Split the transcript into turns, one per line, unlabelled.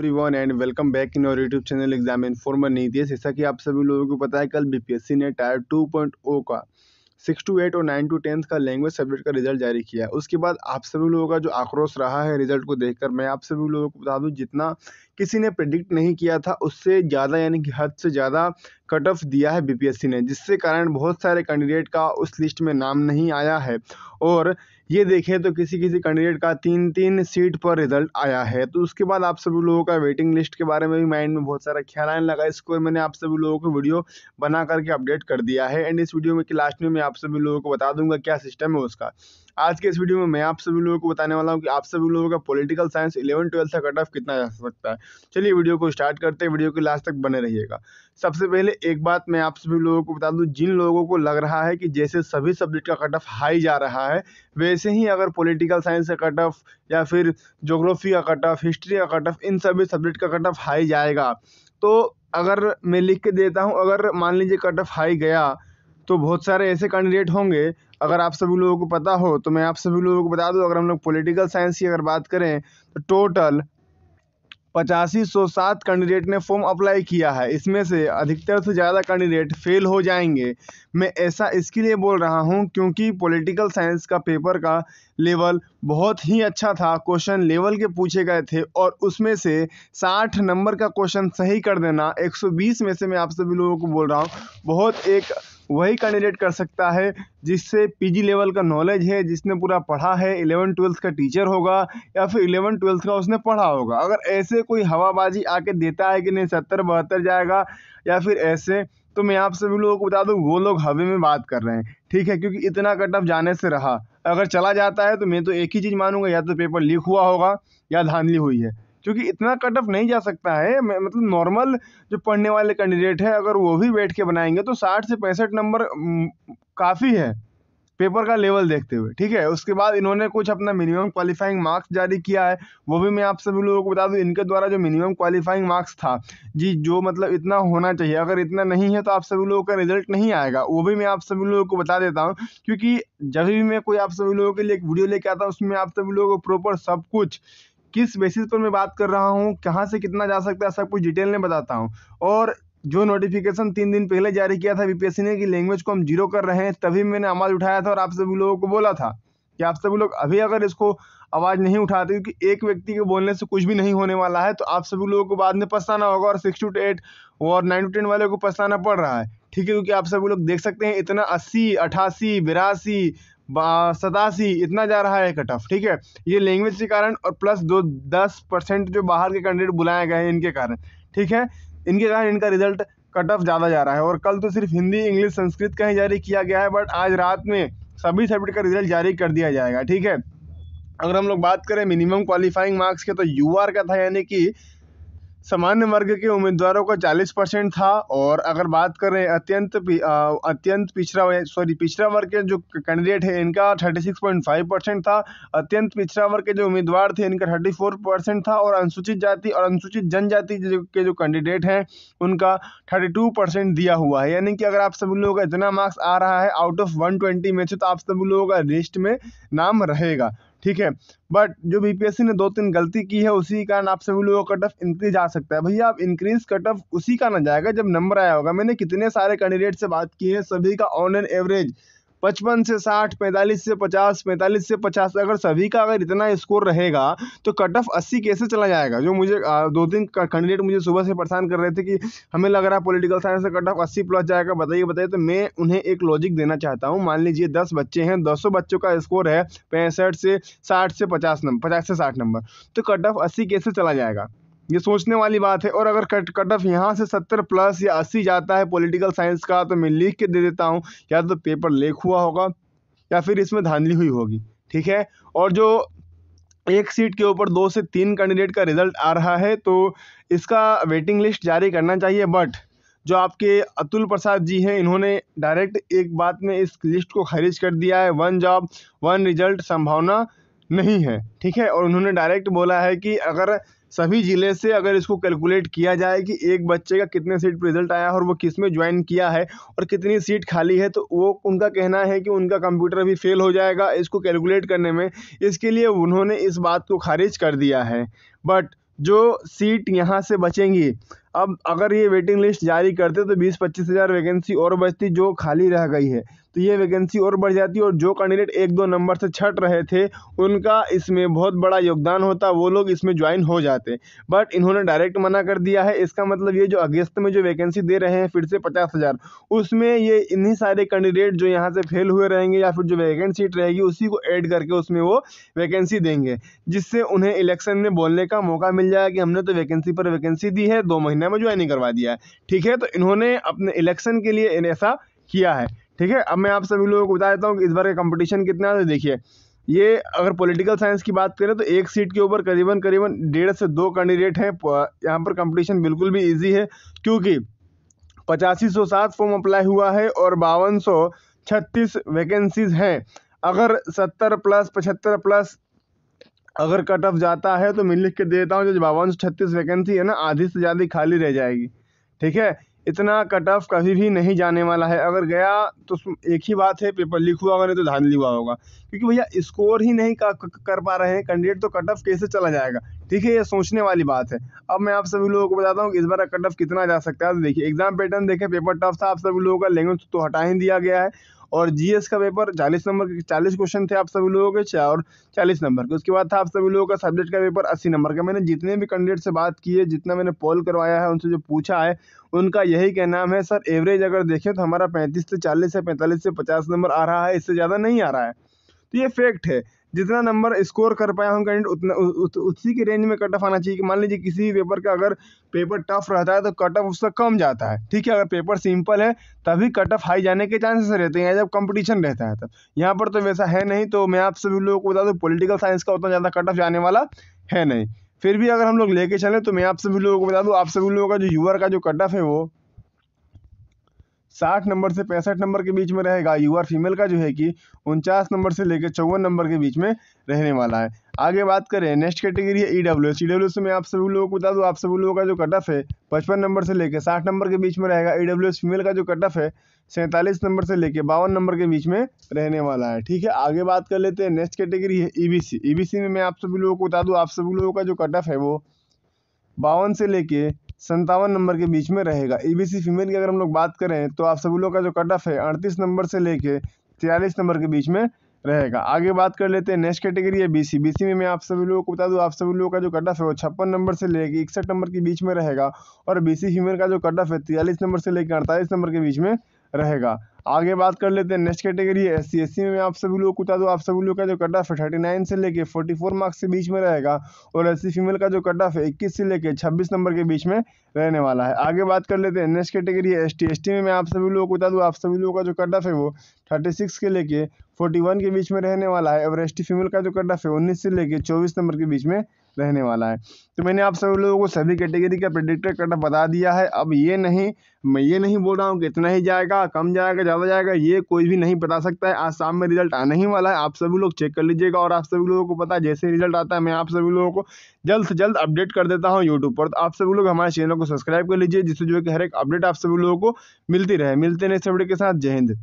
everyone and welcome back in और YouTube channel exam नहीं दिए जैसा कि आप सभी लोगों को पता है कल बीपीएससी ने टायर 2.0 का सिक्स टू एट और नाइन टू टेंथ का लैंग्वेज सब्जेक्ट का रिजल्ट जारी किया उसके बाद आप सभी लोगों का जो आक्रोश रहा है रिजल्ट को देखकर मैं आप सभी लोगों को बता दूं जितना किसी ने प्रिडिक्ट नहीं किया था उससे ज़्यादा यानी कि हद से ज़्यादा कट ऑफ दिया है बीपीएससी ने जिससे कारण बहुत सारे कैंडिडेट का उस लिस्ट में नाम नहीं आया है और ये देखें तो किसी किसी कैंडिडेट का तीन तीन सीट पर रिजल्ट आया है तो उसके बाद आप सभी लोगों का वेटिंग लिस्ट के बारे में भी माइंड में बहुत सारा ख्याल आने लगा इसको मैंने आप सभी लोगों को वीडियो बना करके अपडेट कर दिया है एंड इस वीडियो में लास्ट में मैं आप सभी लोगों को बता दूंगा क्या सिस्टम है उसका आज के इस वीडियो में मैं आप सभी लोगों को बताने वाला हूँ कि आप सभी लोगों का पॉलिटिकल साइंस इलेवन ट्वेल्थ का कट ऑफ कितना जा सकता है चलिए वीडियो को स्टार्ट करते हैं वीडियो के लास्ट तक बने रहिएगा सबसे पहले एक बात मैं आप सभी लोगों को बता दूँ जिन लोगों को लग रहा है कि जैसे सभी सब्जेक्ट का कट ऑफ हाई जा रहा है वैसे ही अगर पोलिटिकल साइंस का कट ऑफ या फिर जोग्राफी का कट ऑफ हिस्ट्री का कट ऑफ इन सभी सब्जेक्ट का कट ऑफ हाई जाएगा तो अगर मैं लिख के देता हूँ अगर मान लीजिए कट ऑफ हाई गया तो बहुत सारे ऐसे कैंडिडेट होंगे अगर आप सभी लोगों को पता हो तो मैं आप सभी लोगों को बता दूं अगर हम लोग पॉलिटिकल साइंस की अगर बात करें तो टोटल पचासी सौ सात कैंडिडेट ने फॉर्म अप्लाई किया है इसमें से अधिकतर से ज़्यादा कैंडिडेट फेल हो जाएंगे मैं ऐसा इसके लिए बोल रहा हूँ क्योंकि पॉलिटिकल साइंस का पेपर का लेवल बहुत ही अच्छा था क्वेश्चन लेवल के पूछे गए थे और उसमें से 60 नंबर का क्वेश्चन सही कर देना 120 में से मैं आप सभी लोगों को बोल रहा हूँ बहुत एक वही कैंडिडेट कर सकता है जिससे पीजी लेवल का नॉलेज है जिसने पूरा पढ़ा है इलेवन ट्वेल्थ का टीचर होगा या फिर इलेवन ट्वेल्थ का उसने पढ़ा होगा अगर ऐसे कोई हवाबाजी आके देता है कि नहीं सत्तर बहत्तर जाएगा या फिर ऐसे तो मैं आप सभी लोगों को बता दूँ वो लोग हवे में बात कर रहे हैं ठीक है क्योंकि इतना कट ऑफ जाने से रहा अगर चला जाता है तो मैं तो एक ही चीज़ मानूंगा या तो पेपर लीक हुआ होगा या धांधली हुई है क्योंकि इतना कट ऑफ नहीं जा सकता है मतलब नॉर्मल जो पढ़ने वाले कैंडिडेट है अगर वो भी बैठ के बनाएंगे तो साठ से पैंसठ नंबर काफ़ी है पेपर का लेवल देखते हुए ठीक है उसके बाद इन्होंने कुछ अपना मिनिमम क्वालिफाइंग मार्क्स जारी किया है वो भी मैं आप सभी लोगों को बता दूं इनके द्वारा जो मिनिमम क्वालिफाइंग मार्क्स था जी जो मतलब इतना होना चाहिए अगर इतना नहीं है तो आप सभी लोगों का रिजल्ट नहीं आएगा वो भी मैं आप सभी लोगों को बता देता हूँ क्योंकि जब भी मैं कोई आप सभी लोगों के लिए एक वीडियो लेके आता हूँ उसमें आप सभी लोगों को प्रॉपर सब कुछ किस बेसिस पर मैं बात कर रहा हूँ कहाँ से कितना जा सकता है सब कुछ डिटेल में बताता हूँ और जो नोटिफिकेशन तीन दिन पहले जारी किया था बीपीएससी ने कि लैंग्वेज को हम जीरो कर रहे हैं तभी मैंने आवाज़ उठाया था और आप सभी लोगों को बोला था कि आप सभी लोग अभी अगर इसको आवाज़ नहीं उठाते क्योंकि एक व्यक्ति के बोलने से कुछ भी नहीं होने वाला है तो आप सभी लोगों को बाद में पछताना होगा और सिक्स टू एट और नाइन टू टेन वाले को पछताना पड़ रहा है ठीक है क्योंकि आप सभी लोग देख सकते हैं इतना अस्सी अठासी बिरासी सतासी इतना जा रहा है कट ऑफ ठीक है ये लैंग्वेज के कारण और प्लस दो दस परसेंट जो बाहर के कैंडिडेट बुलाए गए हैं इनके कारण ठीक है इनके कारण इनका रिजल्ट कट ऑफ ज़्यादा जा रहा है और कल तो सिर्फ हिंदी इंग्लिश संस्कृत का ही जारी किया गया है बट आज रात में सभी सब्जेक्ट का रिजल्ट जारी कर दिया जाएगा ठीक है अगर हम लोग बात करें मिनिमम क्वालिफाइंग मार्क्स के तो यू आर का था यानी कि सामान्य वर्ग के उम्मीदवारों का चालीस परसेंट था और अगर बात करें अत्यंत पी, आ, अत्यंत पिछड़ा सॉरी पिछड़ा वर्ग के जो कैंडिडेट है इनका thirty six point five percent था अत्यंत पिछड़ा वर्ग के जो उम्मीदवार थे इनका थर्टी फोर परसेंट था और अनुसूचित जाति और अनुसूचित जनजाति के जो कैंडिडेट हैं उनका थर्टी टू परसेंट दिया हुआ है यानी कि अगर आप सभी लोगों का इतना मार्क्स आ रहा है आउट ऑफ वन ट्वेंटी में से तो आप सभी लोगों का लिस्ट में नाम रहेगा ठीक है बट जो बीपीएससी ने दो तीन गलती की है उसी कारण आप सभी लोगों का कट ऑफ इंक्रीज आ सकता है भैया आप इंक्रीज कट ऑफ उसी का ना जाएगा जब नंबर आया होगा मैंने कितने सारे कैंडिडेट से बात की है सभी का ऑन एन एवरेज पचपन से साठ पैंतालीस से पचास पैंतालीस से पचास अगर सभी का अगर इतना स्कोर रहेगा तो कट ऑफ अस्सी कैसे चला जाएगा जो मुझे दो तीन कैंडिडेट मुझे सुबह से परेशान कर रहे थे कि हमें लग रहा है पोलिटिकल साइंस से कट ऑफ अस्सी प्लस जाएगा बताइए बताइए तो मैं उन्हें एक लॉजिक देना चाहता हूँ मान लीजिए दस बच्चे हैं दसों बच्चों का स्कोर है पैंसठ से साठ से पचास नंबर पचास से साठ नंबर तो कट ऑफ अस्सी कैसे चला जाएगा ये सोचने वाली बात है और अगर कट कट ऑफ यहाँ से सत्तर प्लस या अस्सी जाता है पॉलिटिकल साइंस का तो मैं लिख के दे देता हूँ या तो पेपर लेक हुआ होगा या फिर इसमें धांधली हुई होगी ठीक है और जो एक सीट के ऊपर दो से तीन कैंडिडेट का रिजल्ट आ रहा है तो इसका वेटिंग लिस्ट जारी करना चाहिए बट जो आपके अतुल प्रसाद जी हैं इन्होंने डायरेक्ट एक बात में इस लिस्ट को खारिज कर दिया है वन जॉब वन रिजल्ट संभावना नहीं है ठीक है और उन्होंने डायरेक्ट बोला है कि अगर सभी ज़िले से अगर इसको कैलकुलेट किया जाए कि एक बच्चे का कितने सीट पर रिज़ल्ट आया और वो किस में ज्वाइन किया है और कितनी सीट खाली है तो वो उनका कहना है कि उनका कंप्यूटर भी फेल हो जाएगा इसको कैलकुलेट करने में इसके लिए उन्होंने इस बात को खारिज कर दिया है बट जो सीट यहाँ से बचेंगी अब अगर ये वेटिंग लिस्ट जारी करते तो बीस पच्चीस हज़ार वैकेंसी और बचती जो खाली रह गई है तो ये वैकेंसी और बढ़ जाती और जो कैंडिडेट एक दो नंबर से छट रहे थे उनका इसमें बहुत बड़ा योगदान होता वो लोग इसमें ज्वाइन हो जाते बट इन्होंने डायरेक्ट मना कर दिया है इसका मतलब ये जो अगस्त में जो वैकेंसी दे रहे हैं फिर से पचास हज़ार उसमें ये इन्हीं सारे कैंडिडेट जो यहाँ से फेल हुए रहेंगे या फिर जो वैकेंट सीट रहेगी उसी को ऐड करके उसमें वो वैकेंसी देंगे जिससे उन्हें इलेक्शन में बोलने का मौका मिल जाएगा कि हमने तो वैकेंसी पर वैकेंसी दी है दो महीने में ज्वाइनिंग करवा दिया है ठीक है तो इन्होंने अपने इलेक्शन के लिए ऐसा किया है ठीक है अब मैं आप सभी लोगों को बता देता हूँ कि इस बार के कंपटीशन कितना है तो देखिए ये अगर पॉलिटिकल साइंस की बात करें तो एक सीट के ऊपर करीबन करीबन डेढ़ से दो कैंडिडेट हैं यहाँ पर कंपटीशन बिल्कुल भी इजी है क्योंकि पचासी सौ सात फॉर्म अप्लाई हुआ है और बावन सौ छत्तीस वैकेंसीज हैं अगर सत्तर प्लस पचहत्तर प्लस अगर कट ऑफ जाता है तो मैं लिख के देता हूँ जो बावन सौ छत्तीस वैकेंसी है ना आधी से ज़्यादा खाली रह जाएगी ठीक है इतना कट ऑफ कभी भी नहीं जाने वाला है अगर गया तो एक ही बात है पेपर लीक हुआ होगा नहीं तो धांधली हुआ होगा क्योंकि भैया स्कोर ही नहीं कर पा रहे हैं कैंडिडेट तो कट ऑफ कैसे चला जाएगा ठीक है ये सोचने वाली बात है अब मैं आप सभी लोगों को बताता हूँ कि इस बार कट ऑफ कितना जा सकता है तो देखिए एग्जाम पैटर्न देखें पेपर टफ था आप सभी लोगों का लैंग्वेज तो हटा ही दिया गया है और जीएस का पेपर चालीस नंबर के चालीस क्वेश्चन थे आप सभी लोगों के चार और चालीस नंबर के उसके बाद था आप सभी लोगों का सब्जेक्ट का पेपर अस्सी नंबर का मैंने जितने भी कैंडिडेट से बात की है जितना मैंने पोल करवाया है उनसे जो पूछा है उनका यही कहना है सर एवरेज अगर देखें तो हमारा पैंतीस से चालीस है पैंतालीस से पचास नंबर आ रहा है इससे ज़्यादा नहीं आ रहा है तो ये फैक्ट है जितना नंबर स्कोर कर पाया हूँ कैंडिडेट उतना उत, उसी की रेंज में कट ऑफ आना चाहिए कि मान लीजिए किसी भी पेपर का अगर पेपर टफ रहता है तो कट ऑफ उसका कम जाता है ठीक है अगर पेपर सिंपल है तभी कट ऑफ हाई जाने के चांसेस रहते हैं जब कंपटीशन रहता है तब यहाँ पर तो वैसा है नहीं तो मैं आप सभी लोगों को बता दूँ पोलिटिकल साइंस का उतना ज़्यादा कट ऑफ जाने वाला है नहीं फिर भी अगर हम लोग लेके चलें तो मैं आप सभी लोगों को बता दूँ आप सभी लोगों का जो यूर का जो कट ऑफ है वो साठ नंबर से पैंसठ नंबर के बीच में रहेगा यू आर फीमेल का जो है कि उनचास नंबर से लेकर चौवन नंबर के बीच में रहने वाला है आगे बात करें नेक्स्ट कैटेगरी है E W S E W S में आप सभी लोगों को बता दूँ आप सभी लोगों का जो कट ऑफ है पचपन नंबर से लेकर साठ नंबर के बीच में रहेगा ई डब्ल्यू एस फीमेल का जो कट ऑफ है सैंतालीस नंबर से लेकर बावन नंबर के बीच में रहने वाला है ठीक है आगे बात कर लेते हैं नेक्स्ट कैटेगरी है E B C E B C में मैं आप सभी लोगों को बता दूँ आप सभी लोगों का जो कट ऑफ है वो बावन से लेके संतावन नंबर के बीच में रहेगा ई बी फीमेल की अगर हम लोग बात करें तो आप सभी लोग का जो कट ऑफ है अड़तीस नंबर से लेके तिरालीस नंबर के बीच में रहेगा आगे बात कर लेते हैं नेक्स्ट कैटेगरी है बीसी बीसी में मैं आप सभी लोगों को बता दूं आप सभी लोगों का जो कट ऑफ है वो छप्पन नंबर से लेकर इकसठ नंबर के बीच में रहेगा और बीसी फीमेल का जो कट ऑफ है तिरालीस नंबर से लेकर अड़तालीस नंबर के बीच में रहेगा आगे बात कर लेते हैं नेक्स्ट कैटेगरी है एस सी में आप सभी लोग बता दूँ आप सभी लोग का जो कट ऑफ है थर्टी नाइन से लेके फोर्टी फोर मार्क्स के बीच में रहेगा और एस सी फीमेल का जो कट ऑफ है इक्कीस से लेके छब्बीस नंबर के बीच में रहने वाला है आगे बात कर लेते हैं नेक्स्ट कैटेगरी है एस टी में मैं आप सभी लोग बता दूँ आप सभी लोगों का जो कट ऑफ है वो थर्टी सिक्स के लेके फोर्टी वन के बीच में रहने वाला है और एस टी फीमेल का जो कट ऑफ है उन्नीस से लेके चौबीस नंबर के बीच में रहने वाला है तो मैंने आप सभी लोगों को सभी कैटेगरी का प्रिडिक्टर कटअप बता दिया है अब ये नहीं मैं ये नहीं बोल रहा हूँ कि इतना ही जाएगा कम जाएगा ज़्यादा जाएगा ये कोई भी नहीं बता सकता है आज शाम में रिजल्ट आने ही वाला है आप सभी लोग चेक कर लीजिएगा और आप सभी लोगों को पता है जैसे रिजल्ट आता है मैं आप सभी लोगों को जल्द से जल्द अपडेट कर देता हूँ यूट्यूब पर तो आप सभी लोग हमारे चैनल को सब्सक्राइब कर लीजिए जिससे जो है कि हर एक अपडेट आप सभी लोगों को मिलती रहे मिलते नहीं अपडेट के साथ जय हिंद